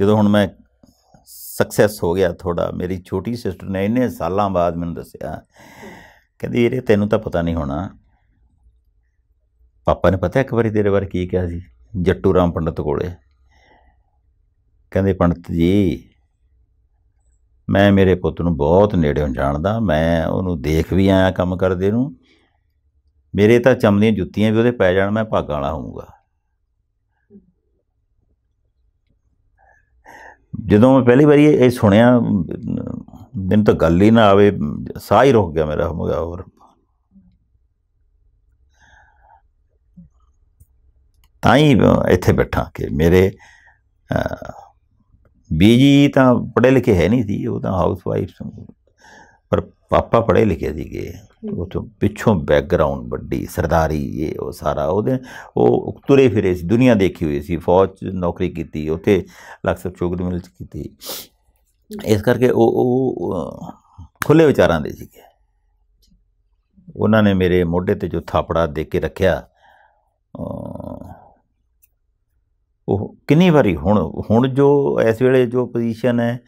ਜਦੋਂ ਹੁਣ ਮੈਂ ਸਕਸੈਸ ਹੋ ਗਿਆ ਥੋੜਾ ਮੇਰੀ ਛੋਟੀ ਸਿਸਟਰ ਨੇ ਇੰਨੇ ਸਾਲਾਂ ਬਾਅਦ ਮੈਨੂੰ ਦੱਸਿਆ ਕਹਿੰਦੀ ਇਹ ਤੈਨੂੰ ਤਾਂ ਪਤਾ ਨਹੀਂ ਹੋਣਾ ਪਾਪਾ ਨੇ ਪਤਾ ਇੱਕ ਵਾਰੀ ਤੇਰੇ ਬਾਰੇ ਕੀ ਕਿਹਾ ਸੀ ਜੱਟੂ ਰਾਮ ਪੰਡਤ ਕੋਲੇ ਕਹਿੰਦੇ ਪੰਡਤ ਜੀ ਮੈਂ ਮੇਰੇ ਪੁੱਤ ਨੂੰ ਬਹੁਤ ਨੇੜਿਓਂ ਜਾਣਦਾ ਮੈਂ ਉਹਨੂੰ ਦੇਖ ਵੀ ਆਇਆ ਕੰਮ ਕਰਦੇ ਨੂੰ ਮੇਰੇ ਤਾਂ ਚਮੜੀਆਂ ਜੁੱਤੀਆਂ ਵੀ ਉਹਦੇ ਪੈ ਜਾਣ ਮੈਂ ਭਾਗਾਂ ਵਾਲਾ ਹੋਊਗਾ ਜਦੋਂ ਮੈਂ ਪਹਿਲੀ ਵਾਰੀ ਇਹ ਸੁਣਿਆ ਦਿਨ ਤਾਂ ਗੱਲ ਹੀ ਨਾ ਆਵੇ ਸਾਹ ਹੀ ਰੁਕ ਗਿਆ ਮੇਰਾ ਹਮਗਾ ਹੋਰ ਤਾਂ ਹੀ ਇੱਥੇ ਬੈਠਾ ਕਿ ਮੇਰੇ ਬੀਜੀ ਤਾਂ ਪੜ੍ਹੇ ਲਿਖੇ ਹੈ ਨਹੀਂ ਸੀ ਉਹ ਤਾਂ ਹਾਊਸ ਵਾਈਫ ਪਰ ਪਾਪਾ ਪੜ੍ਹੇ ਲਿਖੇ ਸੀਗੇ ਤੋਂ ਪਿੱਛੋਂ ਬੈਕਗ੍ਰਾਉਂਡ ਵੱਡੀ ਸਰਦਾਰੀ ਇਹ ਉਹ ਸਾਰਾ ਉਹਦੇ ਉਹ ਤੁਰੇ ਫਿਰੇ ਸੀ ਦੁਨੀਆ ਦੇਖੀ ਹੋਈ ਸੀ ਫੌਜ ਚ ਨੌਕਰੀ ਕੀਤੀ ਉੱਥੇ ਲਕਸਰ ਚੌਕ ਦੇ ਮਿਲ ਚ ਕੀਤੀ ਇਸ ਕਰਕੇ ਉਹ ਉਹ ਖੁੱਲੇ ਵਿਚਾਰਾਂ ਦੇ ਸੀਗੇ ਉਹਨਾਂ ਨੇ ਮੇਰੇ ਮੋਢੇ ਤੇ ਜੋ ਥਾਪੜਾ ਦੇ ਕੇ ਰੱਖਿਆ ਉਹ ਕਿੰਨੀ ਵਾਰੀ ਹੁਣ ਹੁਣ ਜੋ ਇਸ ਵੇਲੇ ਜੋ ਪੋਜੀਸ਼ਨ ਹੈ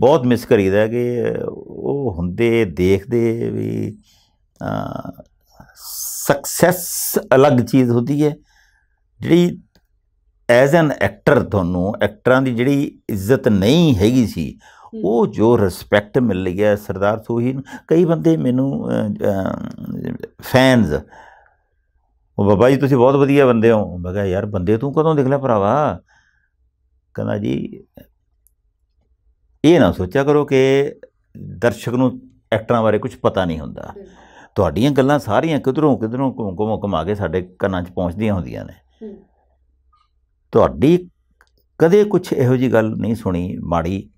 ਬਹੁਤ ਮਿਸ ਕਰੀਦਾ ਕਿ ਉਹ ਹੁੰਦੇ ਦੇਖਦੇ ਵੀ ਸਕਸੈਸ ਅਲੱਗ ਚੀਜ਼ ਹੁੰਦੀ ਹੈ ਜਿਹੜੀ ਐਜ਼ ਐਨ ਐਕਟਰ ਤੁਹਾਨੂੰ ਐਕਟਰਾਂ ਦੀ ਜਿਹੜੀ ਇੱਜ਼ਤ ਨਹੀਂ ਹੈਗੀ ਸੀ ਉਹ ਜੋ ਰਿਸਪੈਕਟ ਮਿਲ ਹੈ ਸਰਦਾਰ ਸੋਹੀ ਨੂੰ ਕਈ ਬੰਦੇ ਮੈਨੂੰ ਫੈਨਸ ਉਹ ਬਾਬਾ ਜੀ ਤੁਸੀਂ ਬਹੁਤ ਵਧੀਆ ਬੰਦੇ ਹੋ ਮੈਂ ਕਿਹਾ ਯਾਰ ਬੰਦੇ ਤੂੰ ਕਦੋਂ ਦਿਖ ਲਿਆ ਭਰਾਵਾ ਕਹਿੰਦਾ ਜੀ ਇਹ ਨਾ ਸੋਚਿਆ ਕਰੋ ਕਿ ਦਰਸ਼ਕ ਨੂੰ ਐਕਟਰਾਂ ਬਾਰੇ ਕੁਝ ਪਤਾ ਨਹੀਂ ਹੁੰਦਾ ਤੁਹਾਡੀਆਂ ਗੱਲਾਂ ਸਾਰੀਆਂ ਕਿਧਰੋਂ ਕਿਧਰੋਂ ਘੁੰਮ ਘੁੰਮ ਕੇ ਸਾਡੇ ਕੰਨਾਂ 'ਚ ਪਹੁੰਚਦੀਆਂ ਹੁੰਦੀਆਂ ਨੇ ਤੁਹਾਡੀ ਕਦੇ ਕੁਝ ਇਹੋ ਜੀ ਗੱਲ ਨਹੀਂ ਸੁਣੀ ਮਾੜੀ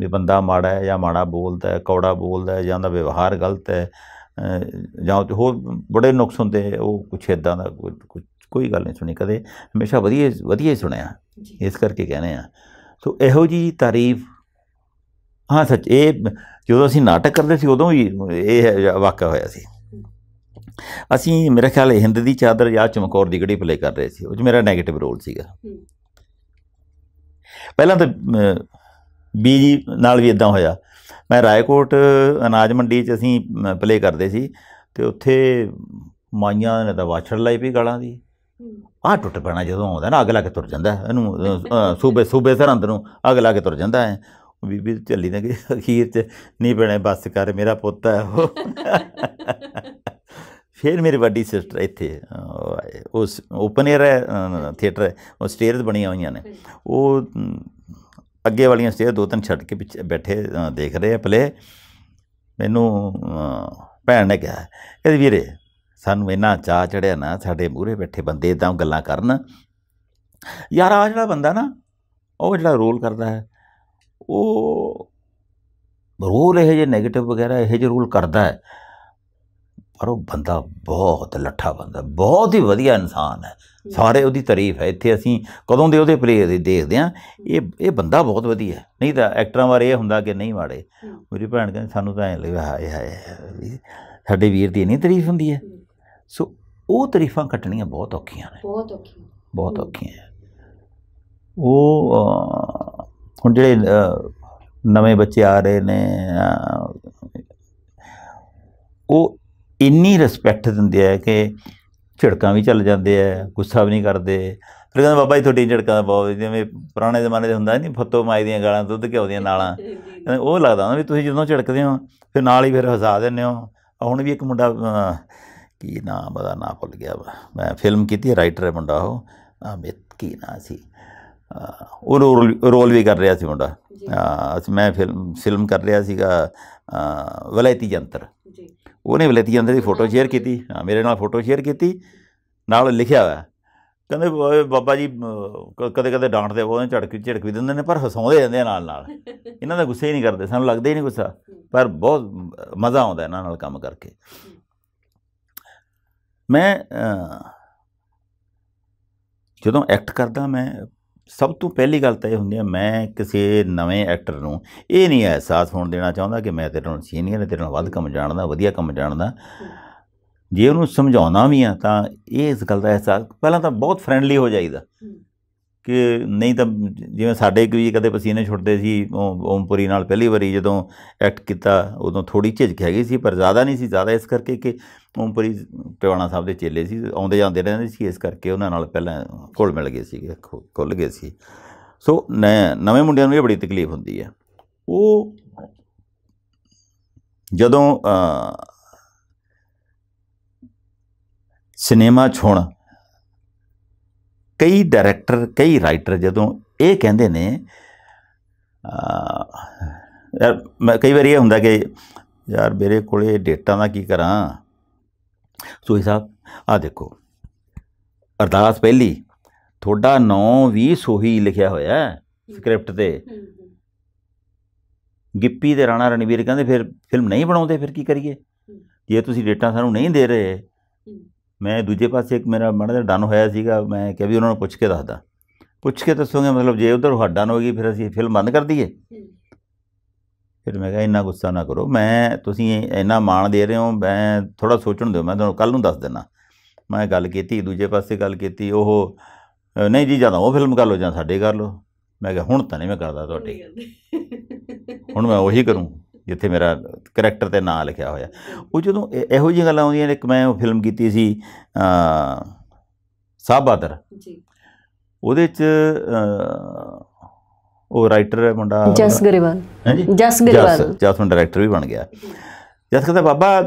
ਵੀ ਬੰਦਾ ਮਾੜਾ ਹੈ ਜਾਂ ਮਾੜਾ ਬੋਲਦਾ ਹੈ ਕੌੜਾ ਬੋਲਦਾ ਹੈ ਜਾਂ ਦਾ ਵਿਵਹਾਰ ਗਲਤ ਹੈ ਜਾਂ ਹੋਰ ਬੜੇ ਨੁਕਸ ਹੁੰਦੇ ਉਹ ਕੁਛ ਇਦਾਂ ਦਾ ਕੋਈ ਗੱਲ ਨਹੀਂ ਸੁਣੀ ਕਦੇ ਹਮੇਸ਼ਾ ਵਧੀਆ ਵਧੀਆ ਹੀ ਸੁਣਿਆ ਇਸ ਕਰਕੇ ਕਹਿੰਦੇ ਆ ਸੋ ਇਹੋ ਜੀ ਤਾਰੀਫ ਹਾਂ ਸੱਚ ਇਹ ਜਦੋਂ ਅਸੀਂ ਨਾਟਕ ਕਰਦੇ ਸੀ ਉਦੋਂ ਹੀ ਇਹ ਵਾਕਿਆ ਹੋਇਆ ਸੀ ਅਸੀਂ ਮੇਰੇ ਖਿਆਲ ਇਹ ਹਿੰਦ ਦੀ ਚਾਦਰ ਜਾਂ ਚਮਕੌਰ ਦੀ ਗੜੀ ਪਲੇ ਕਰ ਰਹੇ ਸੀ ਉਹ 'ਚ ਮੇਰਾ 네ਗੇਟਿਵ ਰੋਲ ਸੀਗਾ ਪਹਿਲਾਂ ਤਾਂ ਬੀਜੀ ਨਾਲ ਵੀ ਇਦਾਂ ਹੋਇਆ ਮੈਂ ਰਾਏਕੋਟ ਅਨਾਜ ਮੰਡੀ 'ਚ ਅਸੀਂ ਪਲੇ ਕਰਦੇ ਸੀ ਤੇ ਉੱਥੇ ਮਾਈਆਂ ਨੇ ਤਾਂ ਵਾਛੜ ਲਈ ਵੀ ਗਾਲਾਂ ਦੀ ਆ ਟੁੱਟ ਪੈਣਾ ਜਦੋਂ ਆਉਂਦਾ ਨਾ ਅਗਲਾ ਕਿ ਤੁਰ ਜਾਂਦਾ ਇਹਨੂੰ ਸੂਬੇ ਸੂਬੇ ਸਰੰਦ ਨੂੰ ਅਗਲਾ ਕਿ ਤੁਰ ਜਾਂਦਾ ਹੈ ਬੀਬੀ ਚੱਲੀ ਨਾ ਕਿ ਅਖੀਰ ਚ ਨਹੀਂ ਬਣੇ ਬਸ ਕਰ ਮੇਰਾ ਪੁੱਤ ਹੈ ਉਹ ਫਿਰ ਮੇਰੀ ਵੱਡੀ ਸਿਸਟਰ ਇੱਥੇ ਉਸ ਓਪਨ 에ਅਰ ਥੀਏਟਰ ਉਹ ਸਟੇਅਰਸ ਬਣੀਆਂ ਹੋਈਆਂ ਨੇ ਉਹ ਅੱਗੇ ਵਾਲੀਆਂ ਸਟੇਅਰ ਦੋ ਤਿੰਨ ਛੱਡ ਕੇ ਪਿੱਛੇ ਬੈਠੇ ਦੇਖ ਰਹੇ ਆ ਪਲੇ ਮੈਨੂੰ ਭੈਣ ਨੇ ਕਿਹਾ ਇਹ ਵੀਰੇ ਸਾਨੂੰ ਇਹਨਾਂ ਚਾਹ ਚੜਿਆ ਨਾ ਸਾਡੇ ਮੂਰੇ ਬੈਠੇ ਬੰਦੇ ਇਦਾਂ ਗੱਲਾਂ ਕਰਨ ਯਾਰ ਆ ਜਿਹੜਾ ਬੰਦਾ ਨਾ ਉਹ ਜਿਹੜਾ ਰੋਲ ਕਰਦਾ ਹੈ ਉਹ ਰੂਲ ਇਹ ਜੇ 네ਗੇਟਿਵ ਵਗੈਰਾ ਇਹ ਜੇ ਰੂਲ ਕਰਦਾ ਹੈ ਪਰ ਉਹ ਬੰਦਾ ਬਹੁਤ ਲੱਠਾ ਬੰਦਾ ਬਹੁਤ ਹੀ ਵਧੀਆ ਇਨਸਾਨ ਹੈ ਸਾਰੇ ਉਹਦੀ ਤਾਰੀਫ ਹੈ ਇੱਥੇ ਅਸੀਂ ਕਦੋਂ ਦੇ ਉਹਦੇ ਪਲੇ ਦੇ ਦੇਖਦੇ ਆ ਇਹ ਇਹ ਬੰਦਾ ਬਹੁਤ ਵਧੀਆ ਨਹੀਂ ਤਾਂ ਐਕਟਰਾਂ ਬਾਰੇ ਇਹ ਹੁੰਦਾ ਕਿ ਨਹੀਂ ਮਾੜੇ ਮੇਰੀ ਭੈਣ ਕਹਿੰਦੀ ਸਾਨੂੰ ਤਾਂ ਐ ਲੱਗਿਆ ਹਾਏ ਹਾਏ ਸਾਡੇ ਵੀਰ ਦੀ ਨਹੀਂ ਤਾਰੀਫ ਹੁੰਦੀ ਹੈ ਸੋ ਉਹ ਤਾਰੀਫਾਂ ਕੱਟਣੀਆਂ ਬਹੁਤ ਔਖੀਆਂ ਨੇ ਬਹੁਤ ਔਖੀਆਂ ਬਹੁਤ ਔਖੀਆਂ ਉਹ ਹੁਣ ਜਿਹੜੇ ਨਵੇਂ ਬੱਚੇ ਆ ਰਹੇ ਨੇ ਉਹ ਇੰਨੀ ਰਿਸਪੈਕਟ ਦਿੰਦੇ ਆ ਕਿ ਝੜਕਾਂ ਵੀ ਚੱਲ ਜਾਂਦੇ ਆ ਗੁੱਸਾ ਵੀ ਨਹੀਂ ਕਰਦੇ ਫਿਰ ਕਹਿੰਦਾ ਬਾਬਾ ਜੀ ਤੁਹਾਡੀ ਝੜਕਾਂ ਦਾ ਬਹੁਤ ਜਿਵੇਂ ਪੁਰਾਣੇ ਜ਼ਮਾਨੇ ਦੇ ਹੁੰਦਾ ਨਹੀਂ ਫੱਤੋ ਮਾਈ ਦੀਆਂ ਗਾਲਾਂ ਦੁੱਧ ਘਿਓ ਦੀਆਂ ਨਾਲਾਂ ਉਹ ਲੱਗਦਾ ਨਾ ਵੀ ਤੁਸੀਂ ਜਦੋਂ ਝੜਕਦੇ ਹੋ ਫਿਰ ਨਾਲ ਹੀ ਫਿਰ ਹਸਾ ਦਿੰਦੇ ਹੋ ਹੁਣ ਵੀ ਇੱਕ ਮੁੰਡਾ ਕੀ ਨਾਮ ਉਹਦਾ ਨਾ ਭੁੱਲ ਗਿਆ ਮੈਂ ਫਿਲਮ ਕੀਤੀ ਰਾਈਟਰ ਹੈ ਮੁੰਡਾ ਉਹ ਅਮਿਤ ਕੀ ਨਾ ਸੀ ਉਹ ਰੋਲ ਰੋਲ ਵੀ ਕਰ ਰਿਹਾ ਸੀ ਮੁੰਡਾ ਅਸੀਂ ਮੈਂ ਫਿਲਮ ਫਿਲਮ ਕਰ ਰਿਹਾ ਸੀਗਾ ਵਲੈਤੀ ਯੰਤਰ ਜੀ ਉਹਨੇ ਵਲੈਤੀ ਯੰਤਰ ਦੀ ਫੋਟੋ ਸ਼ੇਅਰ ਕੀਤੀ ਮੇਰੇ ਨਾਲ ਫੋਟੋ ਸ਼ੇਅਰ ਕੀਤੀ ਨਾਲ ਲਿਖਿਆ ਹੋਇਆ ਕਹਿੰਦੇ ਬਾਬਾ ਜੀ ਕਦੇ ਕਦੇ ਡਾਂਟਦੇ ਉਹਨੇ ਝੜਕ ਝੜਕ ਵੀ ਦਿੰਦੇ ਨੇ ਪਰ ਹਸਾਉਂਦੇ ਜਾਂਦੇ ਆ ਨਾਲ ਨਾਲ ਇਹਨਾਂ ਦਾ ਗੁੱਸੇ ਹੀ ਨਹੀਂ ਕਰਦੇ ਸਾਨੂੰ ਲੱਗਦਾ ਹੀ ਨਹੀਂ ਗੁੱਸਾ ਪਰ ਬਹੁਤ ਮਜ਼ਾ ਆਉਂਦਾ ਇਹਨਾਂ ਨਾਲ ਕੰਮ ਕਰਕੇ ਮੈਂ ਜਦੋਂ ਐਕਟ ਕਰਦਾ ਮੈਂ ਸਭ ਤੋਂ ਪਹਿਲੀ ਗੱਲ ਤਾਂ ਇਹ ਹੁੰਦੀ ਹੈ ਮੈਂ ਕਿਸੇ ਨਵੇਂ ਐਕਟਰ ਨੂੰ ਇਹ ਨਹੀਂ ਅਹਿਸਾਸ ਹੋਣ ਦੇਣਾ ਚਾਹੁੰਦਾ ਕਿ ਮੈਂ ਤੇਰੇ ਨਾਲੋਂ ਸੀਨੀਅਰ ਹਾਂ ਤੇਰੇ ਨਾਲੋਂ ਵੱਧ ਕੰਮ ਜਾਣਦਾ ਵਧੀਆ ਕੰਮ ਜਾਣਦਾ ਜੇ ਉਹਨੂੰ ਸਮਝਾਉਣਾ ਵੀ ਆ ਤਾਂ ਇਹ ਇਸ ਗੱਲ ਦਾ ਅਹਿਸਾਸ ਪਹਿਲਾਂ ਤਾਂ ਬਹੁਤ ਫ੍ਰੈਂਡਲੀ ਹੋ ਜਾਈਦਾ ਕਿ ਨਹੀਂ ਤਾਂ ਜਿਵੇਂ ਸਾਡੇ ਵੀ ਕਦੇ ਪਸੀਨੇ ਛੁੱਟਦੇ ਸੀ ਓਮਪੁਰੀ ਨਾਲ ਪਹਿਲੀ ਵਾਰੀ ਜਦੋਂ ਐਕਟ ਕੀਤਾ ਉਦੋਂ ਥੋੜੀ ਝਿਜਕ ਹੈਗੀ ਸੀ ਪਰ ਜ਼ਿਆਦਾ ਨਹੀਂ ਸੀ ਜ਼ਿਆਦਾ ਇਸ ਕਰਕੇ ਕਿ ਓਮਪੁਰੀ ਪਿਵਾਣਾ ਸਾਹਿਬ ਦੇ ਚੇਲੇ ਸੀ ਆਉਂਦੇ ਜਾਂਦੇ ਰਹਿੰਦੇ ਸੀ ਇਸ ਕਰਕੇ ਉਹਨਾਂ ਨਾਲ ਪਹਿਲਾਂ ਕੋਲ ਮਿਲ ਗਏ ਸੀਗੇ ਖੁੱਲ ਗਏ ਸੀ ਸੋ ਨਵੇਂ ਮੁੰਡਿਆਂ ਨੂੰ ਇਹ ਬੜੀ ਤਕਲੀਫ ਹੁੰਦੀ ਹੈ ਉਹ ਜਦੋਂ ਸਿਨੇਮਾ ਛੋਣ ਕਈ ਡਾਇਰੈਕਟਰ ਕਈ ਰਾਈਟਰ ਜਦੋਂ ਇਹ ਕਹਿੰਦੇ ਨੇ ਯਾਰ ਮੈਂ ਕਈ ਵਾਰੀ ਇਹ ਹੁੰਦਾ ਕਿ ਯਾਰ ਮੇਰੇ ਕੋਲੇ ਡੇਟਾ ਦਾ ਕੀ ਕਰਾਂ ਸੋਈ ਸਾਹਿਬ ਆ ਦੇਖੋ ਅਰਦਾਸ ਪਹਿਲੀ ਤੁਹਾਡਾ ਨੋ ਵੀ ਸੋਹੀ ਲਿਖਿਆ ਹੋਇਆ ਹੈ ਸਕ੍ਰਿਪਟ ਤੇ ਗਿੱਪੀ ਤੇ ਰਾਣਾ ਰਣਵੀਰ ਕਹਿੰਦੇ ਫਿਰ ਫਿਲਮ ਨਹੀਂ ਬਣਾਉਂਦੇ ਫਿਰ ਕੀ ਕਰੀਏ ਜੇ ਤੁਸੀਂ ਡੇਟਾ ਸਾਨੂੰ ਨਹੀਂ ਦੇ ਰਹੇ ਮੈਂ ਦੂਜੇ ਪਾਸੇ ਇੱਕ ਮੇਰਾ ਮਾੜਾ ਜਿਹਾ ਡਨ ਹੋਇਆ ਸੀਗਾ ਮੈਂ ਕਿਹਾ ਵੀ ਉਹਨਾਂ ਨੂੰ ਪੁੱਛ ਕੇ ਦੱਸਦਾ ਪੁੱਛ ਕੇ ਦੱਸੋਗੇ ਮਤਲਬ ਜੇ ਉਧਰ ਹੱਡਾਂ ਗਈ ਫਿਰ ਅਸੀਂ ਫਿਲਮ ਬੰਦ ਕਰ ਦਈਏ ਫਿਰ ਮੈਂ ਕਿਹਾ ਇੰਨਾ ਗੁੱਸਾ ਨਾ ਕਰੋ ਮੈਂ ਤੁਸੀਂ ਇੰਨਾ ਮਾਣ ਦੇ ਰਹੇ ਹੋ ਮੈਂ ਥੋੜਾ ਸੋਚਣ ਦਿਓ ਮੈਂ ਤੁਹਾਨੂੰ ਕੱਲ ਨੂੰ ਦੱਸ ਦੇਣਾ ਮੈਂ ਗੱਲ ਕੀਤੀ ਦੂਜੇ ਪਾਸੇ ਗੱਲ ਕੀਤੀ ਉਹ ਨਹੀਂ ਜੀ ਜਦੋਂ ਉਹ ਫਿਲਮ ਕਰ ਲੋ ਜਾਂ ਸਾਡੇ ਕਰ ਲੋ ਮੈਂ ਕਿਹਾ ਹੁਣ ਤਾਂ ਨਹੀਂ ਮੈਂ ਕਰਦਾ ਤੁਹਾਡੀ ਹੁਣ ਮੈਂ ਉਹੀ ਕਰੂੰ ਜਿੱਥੇ ਮੇਰਾ ਕੈਰੈਕਟਰ ਤੇ ਨਾਂ ਲਿਖਿਆ ਹੋਇਆ ਉਹ ਜਦੋਂ ਇਹੋ ਜਿਹੀਆਂ ਗੱਲਾਂ ਆਉਂਦੀਆਂ ਨੇ ਇੱਕ ਮੈਂ ਉਹ ਫਿਲਮ ਕੀਤੀ ਸੀ ਆ ਸਾਬਾਦਰ ਜੀ ਉਹਦੇ ਚ ਉਹ ਰਾਈਟਰ ਹੈ ਮੁੰਡਾ ਜਸ ਗਰੇਵਾਲ ਹਾਂਜੀ ਜਸ ਗਰੇਵਾਲ ਜਸ ਹੁਣ ਡਾਇਰੈਕਟਰ ਵੀ ਬਣ ਗਿਆ ਜਸ ਕਹਿੰਦਾ ਬਾਬਾ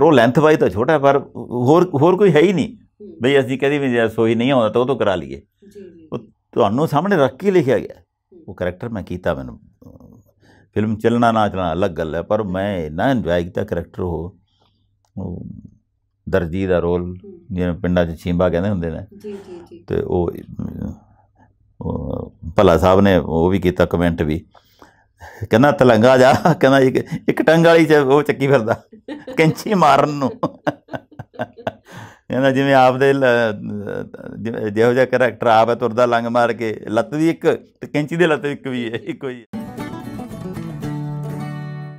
ਰੋ ਲੈਂਥ ਵਾਈ ਤਾਂ ਛੋਟਾ ਪਰ ਹੋਰ ਹੋਰ ਕੋਈ ਹੈ ਹੀ ਨਹੀਂ ਬਈ ਅਸੀਂ ਕਦੀ ਵੀ ਜੇ ਸੋਈ ਨਹੀਂ ਆਉਂਦਾ ਤਾਂ ਉਹ ਤੋਂ ਕਰਾ ਲਈਏ ਜੀ ਜੀ ਤੁਹਾਨੂੰ ਸਾਹਮਣੇ ਰੱਖ ਕੇ ਲਿਖਿਆ ਗਿਆ ਉਹ ਕੈਰੈਕਟਰ ਮੈਂ ਕੀਤਾ ਮੈਨੂੰ ਫਿਲਮ ਚੱਲਣਾ ਨਾ ਚੱਲਣਾ ਅਲੱਗ ਗੱਲ ਹੈ ਪਰ ਮੈਂ ਇੰਨਾ ਇੰਜੋਏ ਕੀਤਾ ਕੈਰੈਕਟਰ ਉਹ ਦਰਜੀ ਦਾ ਰੋਲ ਜਿਹਨੂੰ ਪਿੰਡਾਂ 'ਚ ਛੀਂਬਾ ਕਹਿੰਦੇ ਹੁੰਦੇ ਨੇ ਜੀ ਜੀ ਜੀ ਤੇ ਉਹ ਭਲਾ ਸਾਹਿਬ ਨੇ ਉਹ ਵੀ ਕੀਤਾ ਕਮੈਂਟ ਵੀ ਕਹਿੰਦਾ ਤਲੰਗਾ ਜਾ ਕਹਿੰਦਾ ਇੱਕ ਟੰਗ ਵਾਲੀ ਚ ਉਹ ਚੱਕੀ ਫਿਰਦਾ ਕੈਂਚੀ ਮਾਰਨ ਨੂੰ ਇਹਨਾਂ ਜਿਵੇਂ ਆਪਦੇ ਜਿਹੋ ਜਿਹਾ ਕੈਰੈਕਟਰ ਆਪ ਹੈ ਤੁਰਦਾ ਲੰਗ ਮਾਰ ਕੇ ਲੱਤ ਵੀ ਇੱਕ ਤੇ ਕੈਂਚੀ ਦੇ ਲੱਤ ਇੱਕ ਵੀ ਹੈ ਇੱਕੋ ਹੀ